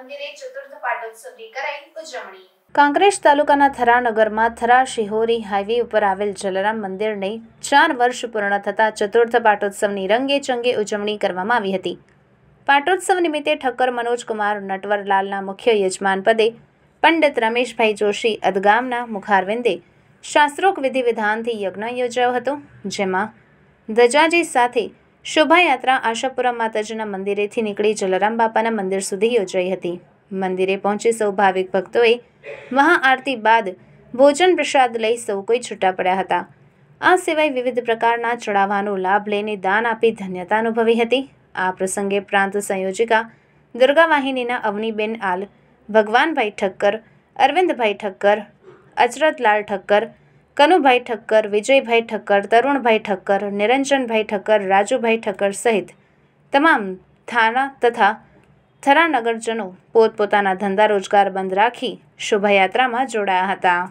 મંદિરે ચતુર્થ પાટોત્સવની કરાઈ ઉજવણી કાંકરેજ તાલુકાના થરાનગરમાં થરા શિહોરી હાઈવે ઉપર આવેલ જલારામ મંદિરને ચાર વર્ષ પૂર્ણ થતાં ચતુર્થ પાટોત્સવની રંગે ચંગે ઉજવણી કરવામાં આવી હતી પાટોત્સવ નિમિત્તે ઠક્કર મનોજકુમાર નટવરલાલના મુખ્ય યજમાન પદે પંડિત રમેશભાઈ જોશી અદગામના મુખારવિંદે શાસ્ત્રોક વિધિ વિધાનથી યજ્ઞ યોજાયો હતો જેમાં ધજાજી સાથે શોભાયાત્રા આશાપુરા માતાજીના મંદિરેથી નીકળી જલારામ બાપાના મંદિર સુધી યોજાઈ હતી મંદિરે પહોંચી સૌ ભાવિક ભક્તોએ મહાઆરતી બાદ ભોજન પ્રસાદ લઈ સૌ કોઈ છૂટા પડ્યા હતા આ સિવાય વિવિધ પ્રકારના ચડાવવાનો લાભ લઈને દાન આપી ધન્યતા અનુભવી હતી આ પ્રસંગે પ્રાંત સંયોજિકા દુર્ગાવાહિનીના અવનીબેન આલ ભગવાનભાઈ ઠક્કર અરવિંદભાઈ ઠક્કર અચરતલાલ ઠક્કર કનુભાઈ ઠક્કર વિજયભાઈ ઠક્કર તરુણભાઈ ઠક્કર નિરંજનભાઈ ઠક્કર રાજુભાઈ ઠક્કર સહિત તમામ થાના તથા થરા નગરજનો પોતપોતાના ધંધા રોજગાર બંધ રાખી શોભાયાત્રામાં જોડાયા હતા